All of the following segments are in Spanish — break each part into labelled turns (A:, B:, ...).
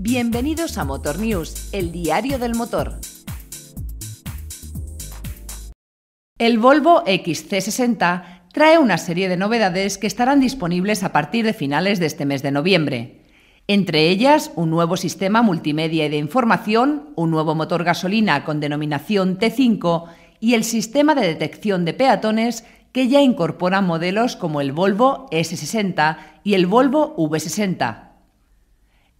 A: Bienvenidos a Motor News, el diario del motor. El Volvo XC60 trae una serie de novedades que estarán disponibles a partir de finales de este mes de noviembre. Entre ellas, un nuevo sistema multimedia y de información, un nuevo motor gasolina con denominación T5 y el sistema de detección de peatones que ya incorpora modelos como el Volvo S60 y el Volvo V60.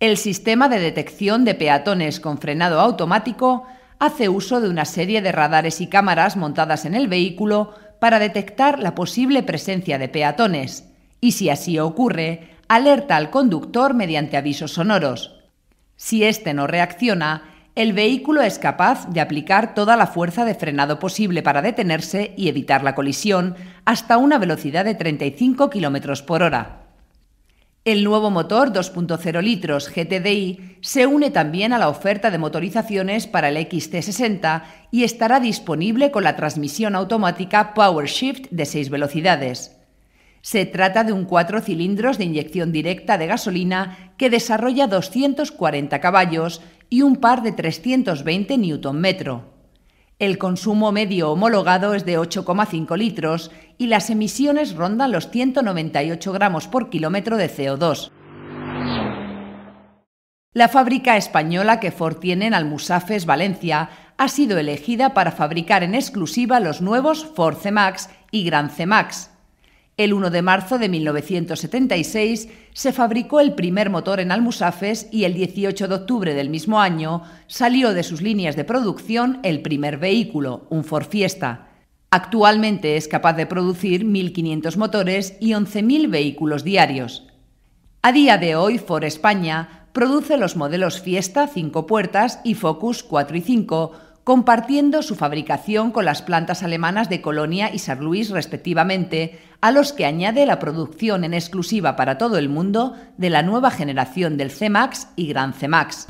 A: El sistema de detección de peatones con frenado automático hace uso de una serie de radares y cámaras montadas en el vehículo para detectar la posible presencia de peatones y, si así ocurre, alerta al conductor mediante avisos sonoros. Si éste no reacciona, el vehículo es capaz de aplicar toda la fuerza de frenado posible para detenerse y evitar la colisión hasta una velocidad de 35 km por hora. El nuevo motor 2.0 litros GTDI se une también a la oferta de motorizaciones para el XT60 y estará disponible con la transmisión automática PowerShift de 6 velocidades. Se trata de un 4 cilindros de inyección directa de gasolina que desarrolla 240 caballos y un par de 320 Nm. El consumo medio homologado es de 8,5 litros y las emisiones rondan los 198 gramos por kilómetro de CO2. La fábrica española que Ford tiene en Almusafes, Valencia, ha sido elegida para fabricar en exclusiva los nuevos Ford C-Max y Gran C-Max. El 1 de marzo de 1976 se fabricó el primer motor en Almusafes y el 18 de octubre del mismo año salió de sus líneas de producción el primer vehículo, un Ford Fiesta. Actualmente es capaz de producir 1.500 motores y 11.000 vehículos diarios. A día de hoy, Ford España produce los modelos Fiesta 5 puertas y Focus 4 y 5, compartiendo su fabricación con las plantas alemanas de Colonia y San Luis respectivamente, a los que añade la producción en exclusiva para todo el mundo de la nueva generación del C-MAX y Gran C-MAX.